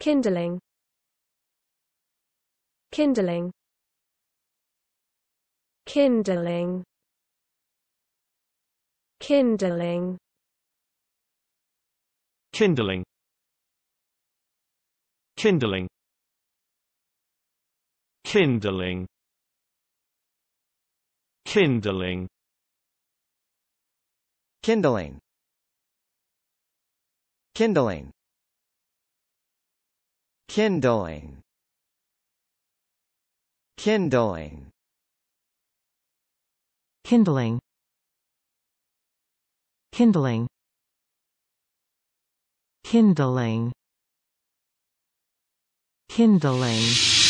Kindling Kindling Kindling Kindling Kindling Kindling Kindling Kindling Kindling Kindling kindling kindling kindling kindling kindling kindling